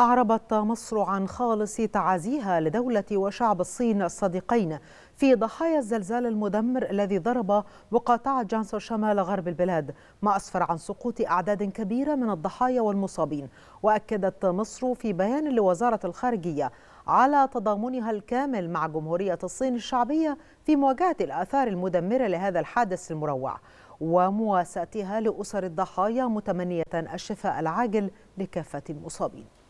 أعربت مصر عن خالص تعازيها لدولة وشعب الصين الصديقين في ضحايا الزلزال المدمر الذي ضرب مقاطعة جانسون شمال غرب البلاد ما أسفر عن سقوط أعداد كبيرة من الضحايا والمصابين وأكدت مصر في بيان لوزارة الخارجية على تضامنها الكامل مع جمهورية الصين الشعبية في مواجهة الآثار المدمرة لهذا الحادث المروع ومواساتها لأسر الضحايا متمنية الشفاء العاجل لكافة المصابين